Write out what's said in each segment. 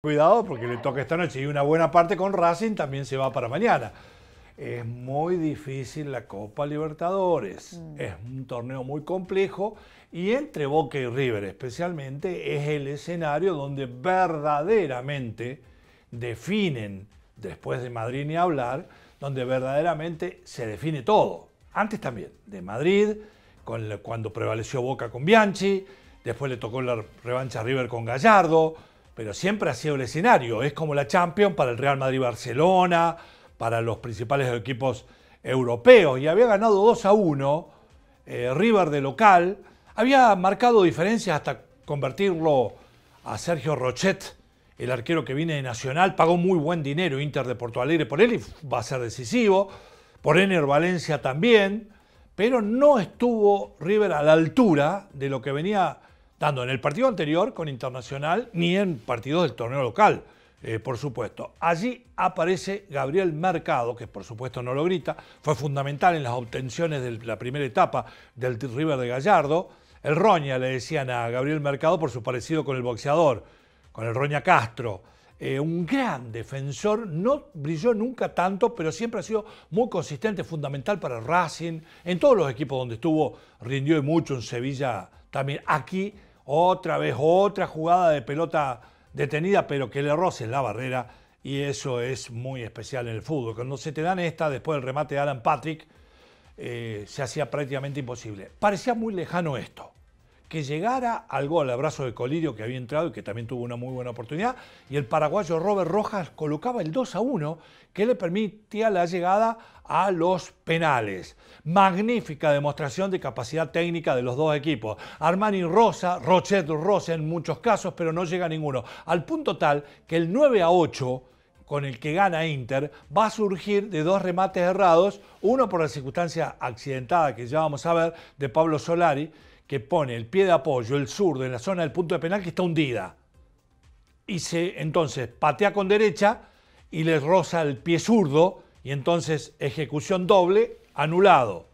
Cuidado porque le toca esta noche y una buena parte con Racing también se va para mañana. Es muy difícil la Copa Libertadores, mm. es un torneo muy complejo y entre Boca y River especialmente es el escenario donde verdaderamente definen, después de Madrid ni hablar, donde verdaderamente se define todo. Antes también, de Madrid, cuando prevaleció Boca con Bianchi, después le tocó la revancha a River con Gallardo pero siempre ha sido el escenario. Es como la Champions para el Real Madrid-Barcelona, para los principales equipos europeos. Y había ganado 2 a 1, eh, River de local. Había marcado diferencias hasta convertirlo a Sergio Rochet, el arquero que viene de Nacional. Pagó muy buen dinero Inter de Porto Alegre por él y va a ser decisivo. Por Ener Valencia también. Pero no estuvo River a la altura de lo que venía dando en el partido anterior con Internacional ni en partidos del torneo local, eh, por supuesto. Allí aparece Gabriel Mercado, que por supuesto no lo grita, fue fundamental en las obtenciones de la primera etapa del River de Gallardo. El Roña le decían a Gabriel Mercado por su parecido con el boxeador, con el Roña Castro. Eh, un gran defensor, no brilló nunca tanto, pero siempre ha sido muy consistente, fundamental para Racing, en todos los equipos donde estuvo, rindió y mucho en Sevilla también. Aquí otra vez, otra jugada de pelota detenida, pero que le roce la barrera. Y eso es muy especial en el fútbol. Cuando se te dan esta, después del remate de Alan Patrick, eh, se hacía prácticamente imposible. Parecía muy lejano esto que llegara al gol, al abrazo de Colirio que había entrado y que también tuvo una muy buena oportunidad, y el paraguayo Robert Rojas colocaba el 2 a 1 que le permitía la llegada a los penales. Magnífica demostración de capacidad técnica de los dos equipos. Armani Rosa, Rochet Rosa en muchos casos, pero no llega a ninguno. Al punto tal que el 9 a 8 con el que gana Inter va a surgir de dos remates errados, uno por la circunstancia accidentada que ya vamos a ver de Pablo Solari, que pone el pie de apoyo, el zurdo, en la zona del punto de penal que está hundida. Y se, entonces patea con derecha y le roza el pie zurdo y entonces ejecución doble, anulado.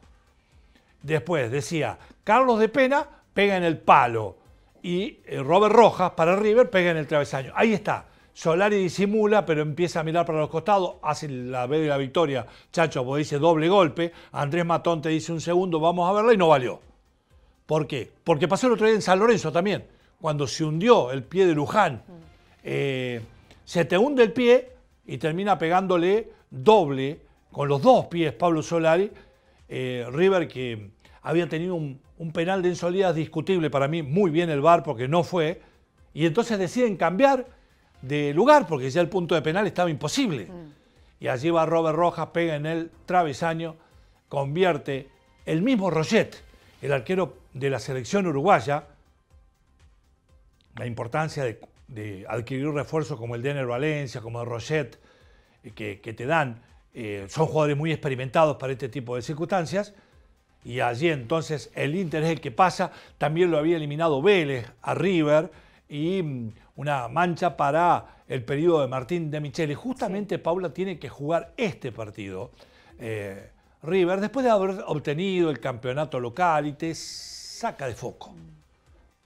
Después decía, Carlos de Pena pega en el palo y eh, Robert Rojas para River pega en el travesaño. Ahí está. Solari disimula, pero empieza a mirar para los costados, hace la B de la victoria, Chacho, vos dice doble golpe, Andrés Matón te dice un segundo, vamos a verla y no valió. ¿Por qué? Porque pasó el otro día en San Lorenzo también, cuando se hundió el pie de Luján. Eh, se te hunde el pie y termina pegándole doble con los dos pies Pablo Solari. Eh, River que había tenido un, penal de en discutible para mí, muy bien el VAR porque no fue. Y entonces deciden cambiar de lugar porque ya el punto de penal estaba imposible. Mm. Y allí va Robert Rojas, pega en el travesaño, convierte el mismo Rochette el arquero de la selección uruguaya, la importancia de, adquirir refuerzos como el Denner Valencia, como el Roget, eh, que, te dan, eh, son jugadores muy experimentados para este tipo de circunstancias. Y allí entonces el interés es que pasa, también lo había eliminado Vélez a River y mm, una mancha para el periodo de Martín de Michele. Justamente Paula tiene que jugar este partido. Eh, River, después de haber obtenido el campeonato local y te saca de foco,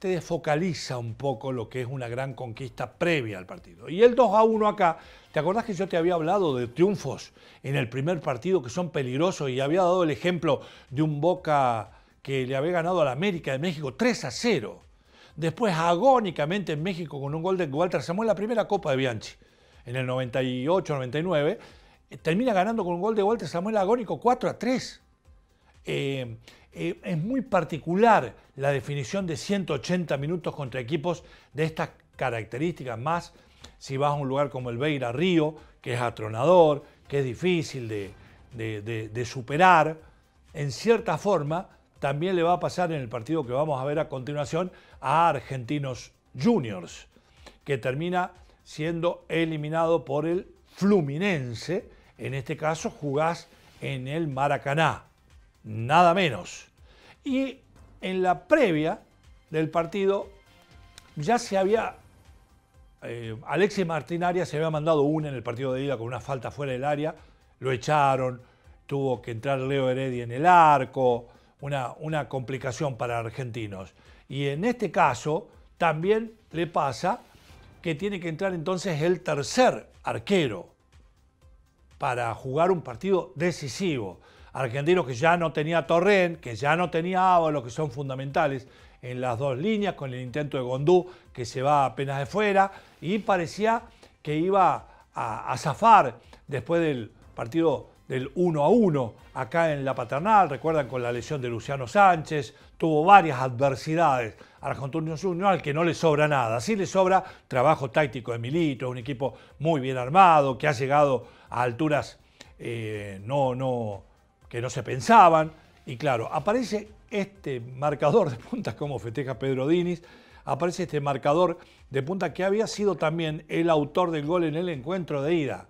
te desfocaliza un poco lo que es una gran conquista previa al partido. Y el 2 a 1 acá, ¿te acordás que yo te había hablado de triunfos en el primer partido que son peligrosos y había dado el ejemplo de un Boca que le había ganado a la América de México 3 a 0? Después, agónicamente en México con un gol de Walter Samuel, la primera Copa de Bianchi en el 98-99, termina ganando con un gol de Walter Samuel Agónico 4 a 3. Eh, eh, es muy particular la definición de 180 minutos contra equipos de estas características, más si vas a un lugar como el Beira Río, que es atronador, que es difícil de superar, en cierta forma también le va a pasar en el partido que vamos a ver a continuación a Argentinos Juniors, que termina siendo eliminado por el Fluminense en este caso jugás en el Maracaná, nada menos. Y en la previa del partido ya se había, eh, Martín Martinaria se había mandado una en el partido de ida con una falta fuera del área, lo echaron, tuvo que entrar Leo Heredia en el arco, una, una complicación para argentinos. Y en este caso también le pasa que tiene que entrar entonces el tercer arquero, para jugar un partido decisivo. Argentinos que ya no tenía Torrent, que ya no tenía lo que son fundamentales en las dos líneas, con el intento de Gondú que se va apenas de fuera, y parecía que iba a, a zafar después del partido del 1 a 1 acá en la paternal, recuerdan con la lesión de Luciano Sánchez, tuvo varias adversidades. Argentonio Junior al que no le sobra nada, sí le sobra trabajo táctico de Milito, un equipo muy bien armado, que ha llegado a alturas eh, no, no, que no se pensaban. Y claro, aparece este marcador de puntas, como festeja Pedro Dinis, aparece este marcador de punta que había sido también el autor del gol en el encuentro de ida.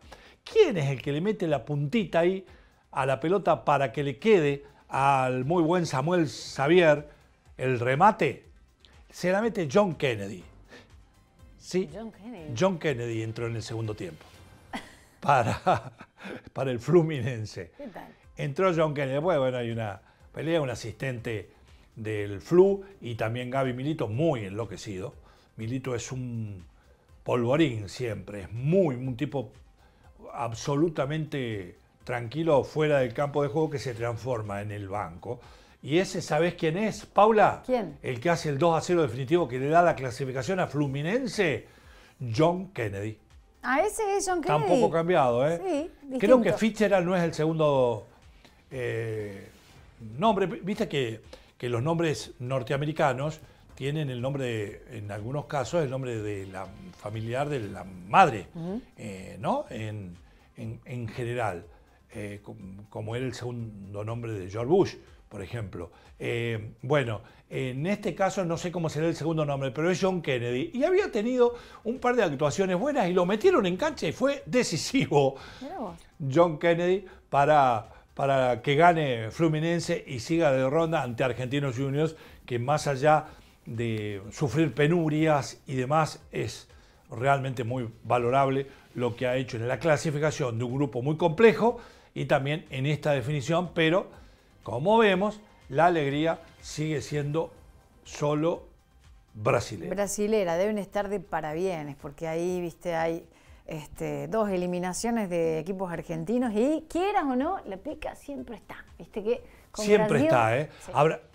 ¿quién es el que le mete la puntita ahí a la pelota para que le quede al muy buen Samuel Xavier el remate? Se la mete John Kennedy. Sí, John Kennedy, John Kennedy entró en el segundo tiempo para, para el Fluminense. Entró John Kennedy. Después, bueno, hay una pelea, un asistente del Flu y también Gaby Milito, muy enloquecido. Milito es un polvorín siempre, es muy, un tipo absolutamente tranquilo fuera del campo de juego que se transforma en el banco. Y ese, sabes quién es, Paula? ¿Quién? El que hace el 2 a 0 definitivo que le da la clasificación a Fluminense, John Kennedy. A ah, ese es John Kennedy. Tampoco cambiado, ¿eh? Sí, distinto. Creo que Fitzgerald no es el segundo eh, nombre. Viste que, que, los nombres norteamericanos tienen el nombre, en algunos casos, el nombre de la familiar de la madre, eh, ¿no? En, en, general, eh, como era el segundo nombre de George Bush, por ejemplo. Eh, bueno, en este caso no sé cómo será el segundo nombre, pero es John Kennedy. Y había tenido un par de actuaciones buenas y lo metieron en cancha y fue decisivo John Kennedy para, para que gane Fluminense y siga de ronda ante Argentinos Juniors, que más allá de sufrir penurias y demás es realmente muy valorable lo que ha hecho en la clasificación de un grupo muy complejo y también en esta definición, pero como vemos, la alegría sigue siendo solo brasileña. Brasilera, deben estar de parabienes, porque ahí, viste, hay este, dos eliminaciones de equipos argentinos y quieras o no, la pica siempre está, viste que... Siempre está, ¿eh?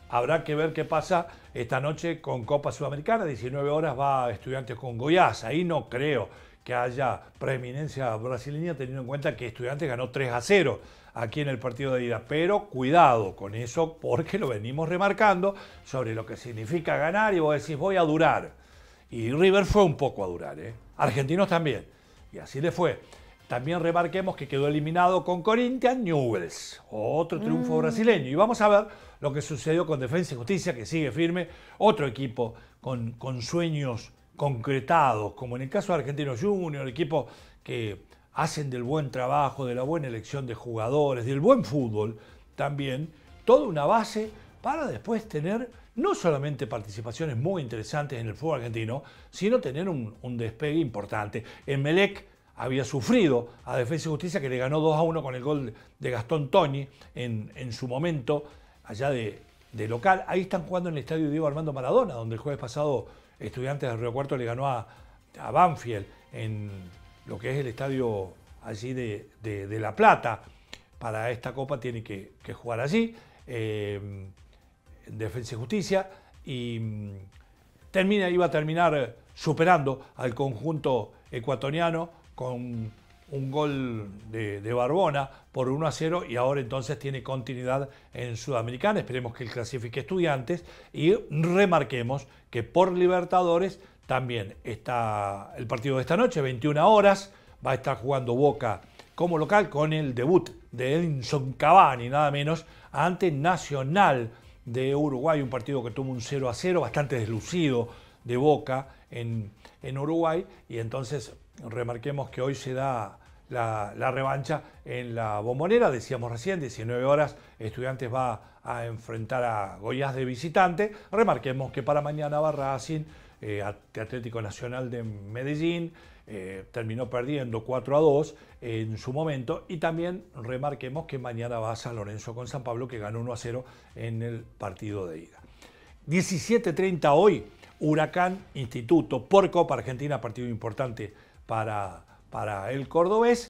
Habrá que ver qué pasa esta noche con Copa Sudamericana. 19 horas va Estudiantes con Goiás. Ahí no creo que haya preeminencia brasileña, teniendo en cuenta que Estudiantes ganó 3 a 0 aquí en el partido de ida. Pero cuidado con eso, porque lo venimos remarcando sobre lo que significa ganar y vos decís, voy a durar. Y River fue un poco a durar, ¿eh? Argentinos también. Y así le fue. También remarquemos que quedó eliminado con Corinthians Newells, otro triunfo mm. brasileño. Y vamos a ver lo que sucedió con Defensa y Justicia, que sigue firme, otro equipo con, con sueños concretados, como en el caso de Argentinos Junior, equipo que hacen del buen trabajo, de la buena elección de jugadores, del buen fútbol también, toda una base para después tener no solamente participaciones muy interesantes en el fútbol argentino, sino tener un, despegue importante. En Melec había sufrido a Defensa y Justicia, que le ganó 2 a 1 con el gol de Gastón Toñi en, en su momento allá de, local. Ahí están jugando en el estadio Diego Armando Maradona, donde el jueves pasado Estudiantes de Río Cuarto le ganó a, Banfield en lo que es el estadio allí de, La Plata. Para esta copa tiene que, jugar allí, eh, en Defensa y Justicia, y mm, termina, iba a terminar superando al conjunto ecuatoriano con un gol de, Barbona por 1 a 0 y ahora entonces tiene continuidad en Sudamericana. Esperemos que clasifique estudiantes y remarquemos que por Libertadores también está el partido de esta noche, 21 horas, va a estar jugando Boca como local con el debut de Edinson Cavani, nada menos, ante Nacional de Uruguay, un partido que tuvo un 0 a 0 bastante deslucido de Boca en, en Uruguay y entonces remarquemos que hoy se da la, revancha en la bombonera, decíamos recién, 19 horas, estudiantes va a enfrentar a Goyas de visitante, remarquemos que para mañana va Racing, eh, Atlético Nacional de Medellín, eh, terminó perdiendo 4 a 2 en su momento y también remarquemos que mañana va San Lorenzo con San Pablo que ganó 1 a 0 en el partido de ida. 17.30 hoy, Huracán Instituto por Copa Argentina, partido importante para, el cordobés